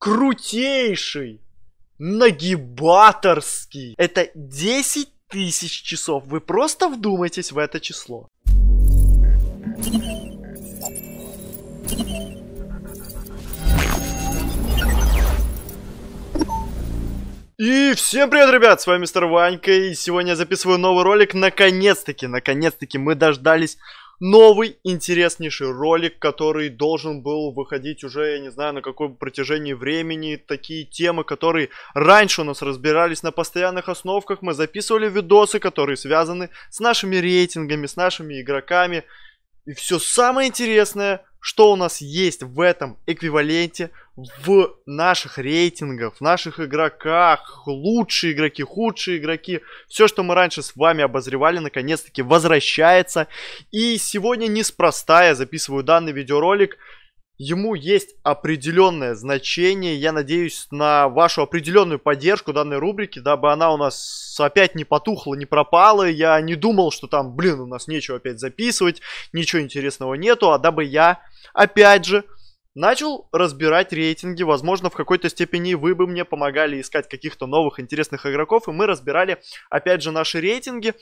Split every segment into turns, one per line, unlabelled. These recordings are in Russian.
крутейший, нагибаторский. Это 10 тысяч часов. Вы просто вдумайтесь в это число. И всем привет, ребят, с вами мистер Ванька, и сегодня я записываю новый ролик, наконец-таки, наконец-таки мы дождались новый интереснейший ролик, который должен был выходить уже, я не знаю, на какое протяжении времени. Такие темы, которые раньше у нас разбирались на постоянных основках. Мы записывали видосы, которые связаны с нашими рейтингами, с нашими игроками. И все самое интересное, что у нас есть в этом эквиваленте, в наших рейтингах, в наших игроках, лучшие игроки, худшие игроки, все, что мы раньше с вами обозревали, наконец-таки возвращается. И сегодня неспроста я записываю данный видеоролик, ему есть определенное значение. Я надеюсь на вашу определенную поддержку данной рубрики, дабы она у нас опять не потухла, не пропала. Я не думал, что там, блин, у нас нечего опять записывать, ничего интересного нету, а дабы я, опять же, Начал разбирать рейтинги, возможно, в какой-то степени вы бы мне помогали искать каких-то новых интересных игроков, и мы разбирали, опять же, наши рейтинги.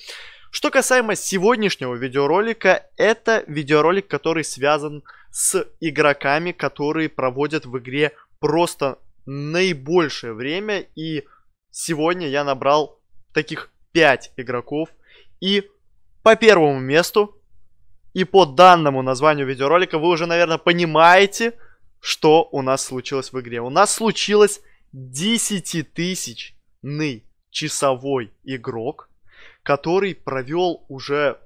Что касаемо сегодняшнего видеоролика, это видеоролик, который связан с игроками, которые проводят в игре просто наибольшее время. И сегодня я набрал таких 5 игроков. И по первому месту и по данному названию видеоролика вы уже, наверное, понимаете, что у нас случилось в игре. У нас случилось 10-тысячный часовой игрок, который провел уже,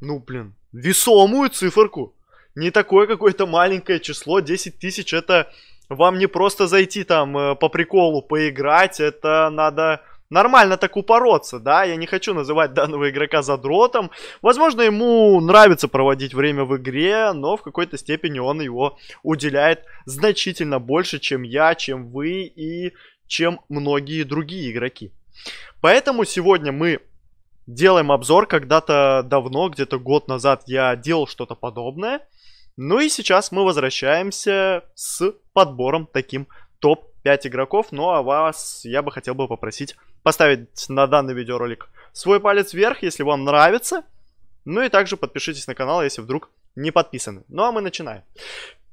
ну, блин, весомую циферку. Не такое какое-то маленькое число. 10 тысяч это вам не просто зайти там э, по приколу поиграть, это надо нормально так упороться, да, я не хочу называть данного игрока задротом. Возможно, ему нравится проводить время в игре, но в какой-то степени он его уделяет значительно больше, чем я, чем вы и чем многие другие игроки. Поэтому сегодня мы делаем обзор. Когда-то давно, где-то год назад я делал что-то подобное. Ну и сейчас мы возвращаемся с подбором таким топ-5 игроков. Ну а вас я бы хотел бы попросить поставить на данный видеоролик свой палец вверх, если вам нравится. Ну и также подпишитесь на канал, если вдруг не подписаны. Ну а мы начинаем.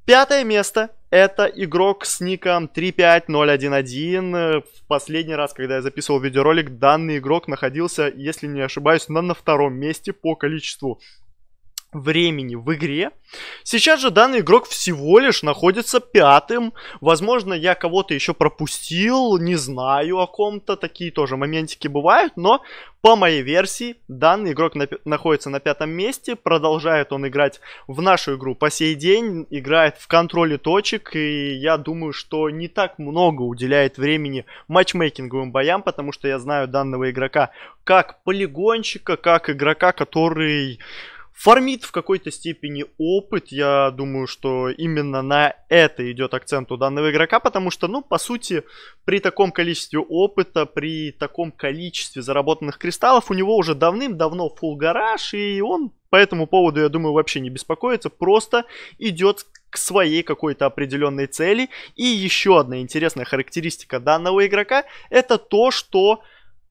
Пятое место – это игрок с ником 35011. В последний раз, когда я записывал видеоролик, данный игрок находился, если не ошибаюсь, на, на втором месте по количеству времени в игре. Сейчас же данный игрок всего лишь находится пятым. Возможно, я кого-то еще пропустил, не знаю о ком-то. Такие тоже моментики бывают, но по моей версии, данный игрок на, находится на пятом месте. Продолжает он играть в нашу игру по сей день. Играет в контроле точек. И я думаю, что не так много уделяет времени матчмейкинговым боям, потому что я знаю данного игрока как полигонщика, как игрока, который Формит в какой-то степени опыт, я думаю, что именно на это идет акцент у данного игрока, потому что, ну, по сути, при таком количестве опыта, при таком количестве заработанных кристаллов, у него уже давным-давно фул гараж, и он по этому поводу, я думаю, вообще не беспокоится, просто идет к своей какой-то определенной цели. И еще одна интересная характеристика данного игрока, это то, что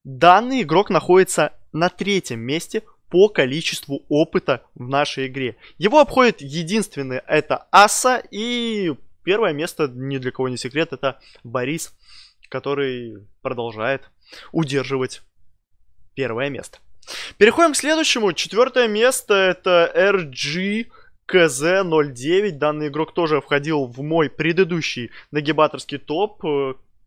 данный игрок находится на третьем месте по количеству опыта в нашей игре. Его обходит единственный это Аса и первое место, ни для кого не секрет, это Борис, который продолжает удерживать первое место. Переходим к следующему. Четвертое место это RG КЗ-09. Данный игрок тоже входил в мой предыдущий нагибаторский топ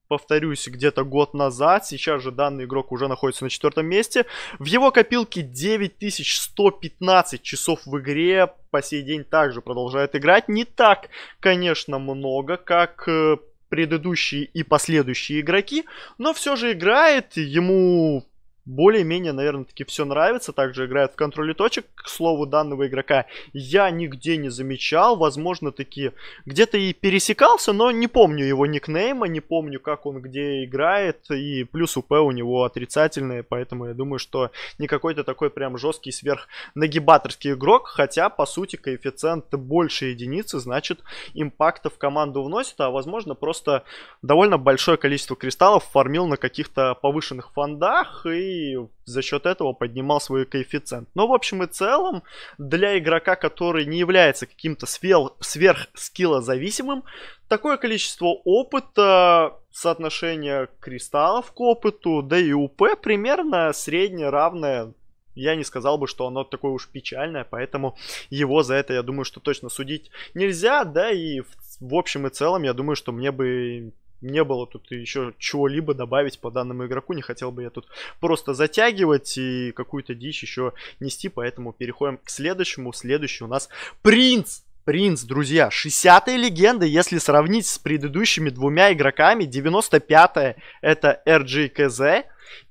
повторюсь, где-то год назад. Сейчас же данный игрок уже находится на четвертом месте. В его копилке 9115 часов в игре. По сей день также продолжает играть. Не так, конечно, много, как э, предыдущие и последующие игроки, но все же играет, ему более-менее, наверное, таки все нравится. Также играет в контроле точек. К слову, данного игрока я нигде не замечал. Возможно, таки где-то и пересекался, но не помню его никнейма, не помню, как он где играет. И плюс УП у него отрицательные, поэтому я думаю, что не какой-то такой прям жесткий сверхнагибаторский игрок. Хотя, по сути, коэффициент больше единицы, значит, импакта в команду вносит, а возможно, просто довольно большое количество кристаллов фармил на каких-то повышенных фондах и за счет этого поднимал свой коэффициент. Но в общем и целом, для игрока, который не является каким-то сверх зависимым, такое количество опыта, соотношение кристаллов к опыту, да и УП примерно среднее равное я не сказал бы, что оно такое уж печальное, поэтому его за это, я думаю, что точно судить нельзя, да, и в, в общем и целом, я думаю, что мне бы не было тут еще чего-либо добавить по данному игроку. Не хотел бы я тут просто затягивать и какую-то дичь еще нести. Поэтому переходим к следующему. Следующий у нас принц. Принц, друзья, 60-я легенда, если сравнить с предыдущими двумя игроками, 95-я это RGKZ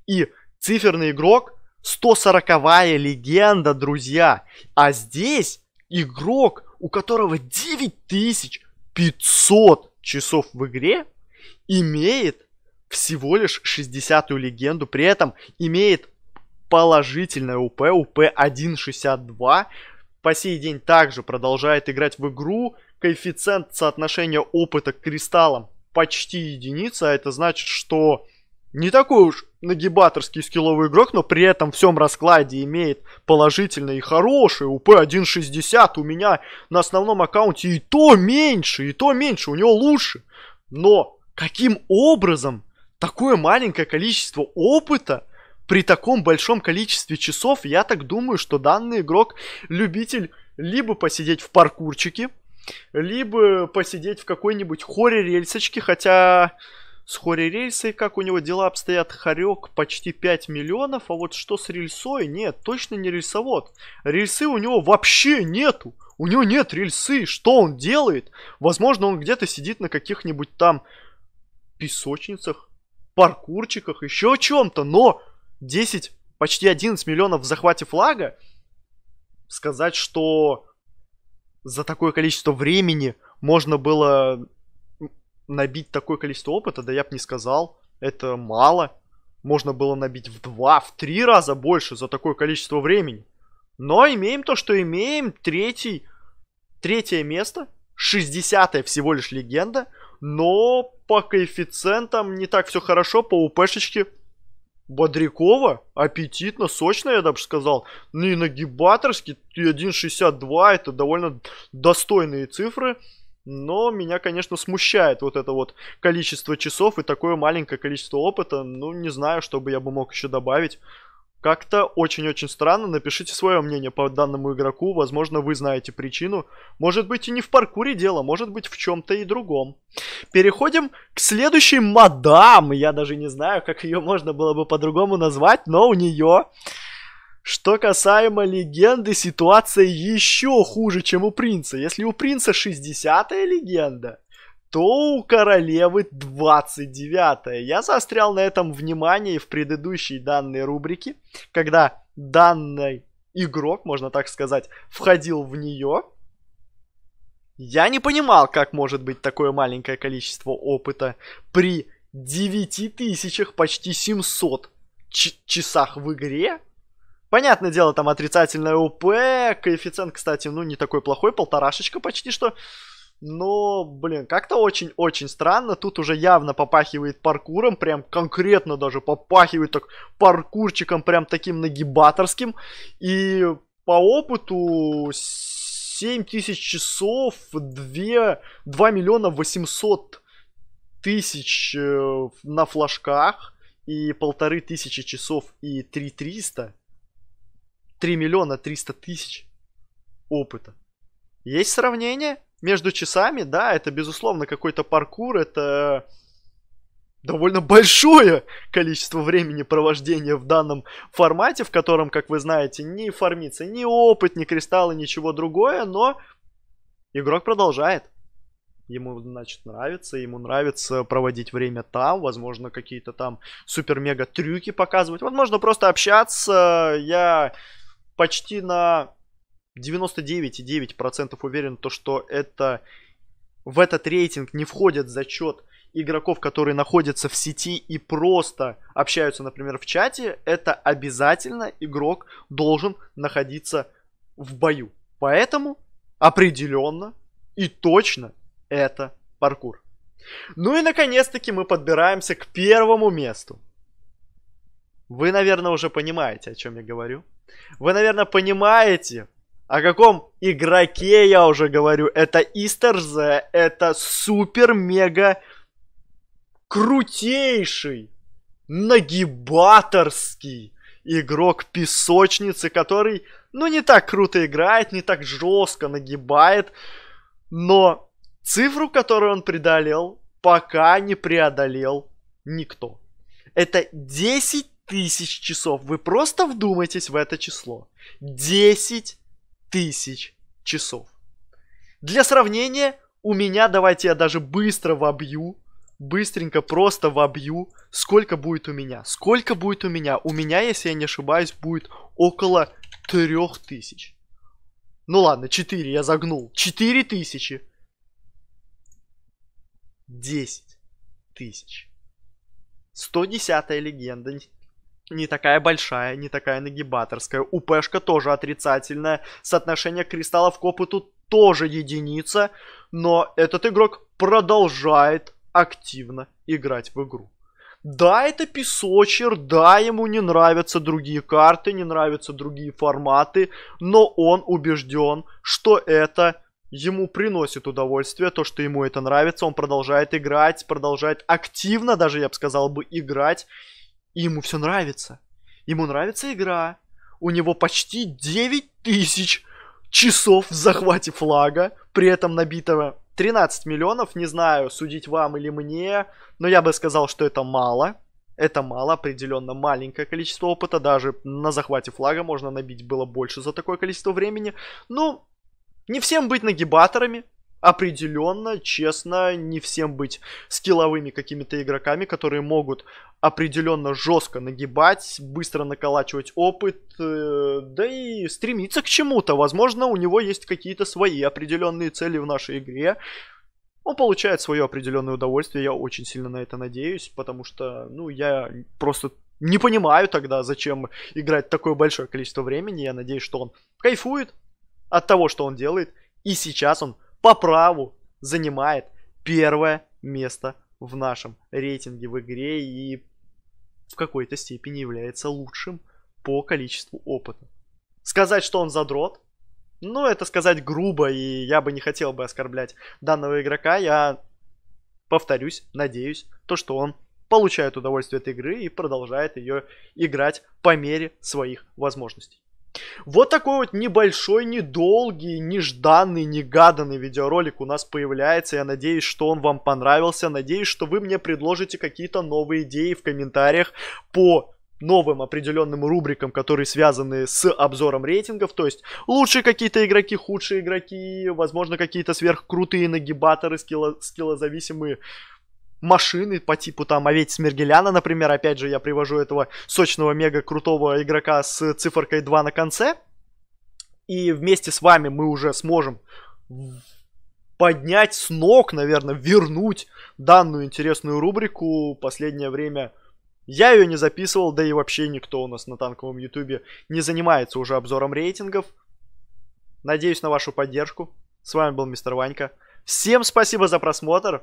и циферный игрок 140-я легенда, друзья. А здесь игрок, у которого 9500 часов в игре, имеет всего лишь 60 легенду, при этом имеет положительное УП, УП 1.62, по сей день также продолжает играть в игру, коэффициент соотношения опыта к кристаллам почти единица, а это значит, что не такой уж нагибаторский скилловый игрок, но при этом в всем раскладе имеет положительный и хороший УП 1.60 у меня на основном аккаунте и то меньше, и то меньше, у него лучше. Но Каким образом такое маленькое количество опыта при таком большом количестве часов, я так думаю, что данный игрок любитель либо посидеть в паркурчике, либо посидеть в какой-нибудь хоре-рельсочке, хотя с хоре-рельсой как у него дела обстоят, хорек почти 5 миллионов, а вот что с рельсой, нет, точно не рельсовод. Рельсы у него вообще нету, у него нет рельсы, что он делает? Возможно, он где-то сидит на каких-нибудь там песочницах, паркурчиках, еще о чем-то, но 10, почти 11 миллионов в захвате флага, сказать, что за такое количество времени можно было набить такое количество опыта, да я бы не сказал, это мало. Можно было набить в два, в три раза больше за такое количество времени. Но имеем то, что имеем. Третий, третье место. 60-я всего лишь легенда но по коэффициентам не так все хорошо, по УПшечке Бодрякова, аппетитно, сочно, я даже сказал. Ну и нагибаторский 1.62, это довольно достойные цифры. Но меня, конечно, смущает вот это вот количество часов и такое маленькое количество опыта. Ну, не знаю, что бы я бы мог еще добавить. Как-то очень-очень странно. Напишите свое мнение по данному игроку. Возможно, вы знаете причину. Может быть и не в паркуре дело, может быть в чем-то и другом. Переходим к следующей мадам. Я даже не знаю, как ее можно было бы по-другому назвать, но у нее... Что касаемо легенды, ситуация еще хуже, чем у принца. Если у принца 60-я легенда, то у королевы 29. Я заострял на этом внимание в предыдущей данной рубрике, когда данный игрок, можно так сказать, входил в нее. Я не понимал, как может быть такое маленькое количество опыта при 9000, почти 700 часах в игре. Понятное дело, там отрицательная ОП, коэффициент, кстати, ну не такой плохой, полторашечка почти что. Но, блин, как-то очень-очень странно. Тут уже явно попахивает паркуром, прям конкретно даже попахивает так паркурчиком, прям таким нагибаторским. И по опыту 7 тысяч часов, 2, 2 миллиона 800 тысяч э, на флажках и полторы тысячи часов и 3 300. 3 миллиона 300 тысяч опыта. Есть сравнение? между часами, да, это, безусловно, какой-то паркур, это довольно большое количество времени провождения в данном формате, в котором, как вы знаете, не формится ни опыт, ни кристаллы, ничего другое, но игрок продолжает. Ему, значит, нравится, ему нравится проводить время там, возможно, какие-то там супер-мега трюки показывать, возможно, просто общаться. Я почти на 99,9% уверен, то, что это в этот рейтинг не входит зачет игроков, которые находятся в сети и просто общаются, например, в чате, это обязательно игрок должен находиться в бою. Поэтому определенно и точно это паркур. Ну и наконец-таки мы подбираемся к первому месту. Вы, наверное, уже понимаете, о чем я говорю. Вы, наверное, понимаете, о каком игроке я уже говорю? Это Истер это супер-мега крутейший, нагибаторский игрок песочницы, который, ну, не так круто играет, не так жестко нагибает, но цифру, которую он преодолел, пока не преодолел никто. Это 10 тысяч часов. Вы просто вдумайтесь в это число. 10 тысяч часов. Для сравнения, у меня, давайте я даже быстро вобью, быстренько просто вобью, сколько будет у меня. Сколько будет у меня? У меня, если я не ошибаюсь, будет около трех тысяч. Ну ладно, 4, я загнул. тысячи, 10 тысяч. 110 легенда не такая большая, не такая нагибаторская. УПшка тоже отрицательная. Соотношение кристаллов к опыту тоже единица. Но этот игрок продолжает активно играть в игру. Да, это песочер, да, ему не нравятся другие карты, не нравятся другие форматы, но он убежден, что это ему приносит удовольствие, то, что ему это нравится, он продолжает играть, продолжает активно даже, я бы сказал бы, играть, и ему все нравится. Ему нравится игра. У него почти 9000 часов в захвате флага, при этом набитого 13 миллионов, не знаю, судить вам или мне, но я бы сказал, что это мало. Это мало, определенно маленькое количество опыта, даже на захвате флага можно набить было больше за такое количество времени. Ну, не всем быть нагибаторами, определенно, честно, не всем быть скилловыми какими-то игроками, которые могут определенно жестко нагибать, быстро наколачивать опыт, э, да и стремиться к чему-то. Возможно, у него есть какие-то свои определенные цели в нашей игре. Он получает свое определенное удовольствие, я очень сильно на это надеюсь, потому что, ну, я просто не понимаю тогда, зачем играть такое большое количество времени. Я надеюсь, что он кайфует от того, что он делает, и сейчас он по праву занимает первое место в нашем рейтинге в игре и в какой-то степени является лучшим по количеству опыта. Сказать, что он задрот, ну, это сказать грубо, и я бы не хотел бы оскорблять данного игрока. Я повторюсь, надеюсь, то, что он получает удовольствие от игры и продолжает ее играть по мере своих возможностей. Вот такой вот небольшой, недолгий, нежданный, негаданный видеоролик у нас появляется. Я надеюсь, что он вам понравился. Надеюсь, что вы мне предложите какие-то новые идеи в комментариях по новым определенным рубрикам, которые связаны с обзором рейтингов, то есть лучшие какие-то игроки, худшие игроки, возможно, какие-то сверхкрутые нагибаторы, скилло, скиллозависимые, машины по типу там Оветь а Смергеляна, например, опять же я привожу этого сочного мега крутого игрока с циферкой 2 на конце, и вместе с вами мы уже сможем поднять с ног, наверное, вернуть данную интересную рубрику. Последнее время я ее не записывал, да и вообще никто у нас на танковом ютубе не занимается уже обзором рейтингов. Надеюсь на вашу поддержку. С вами был Мистер Ванька. Всем спасибо за просмотр.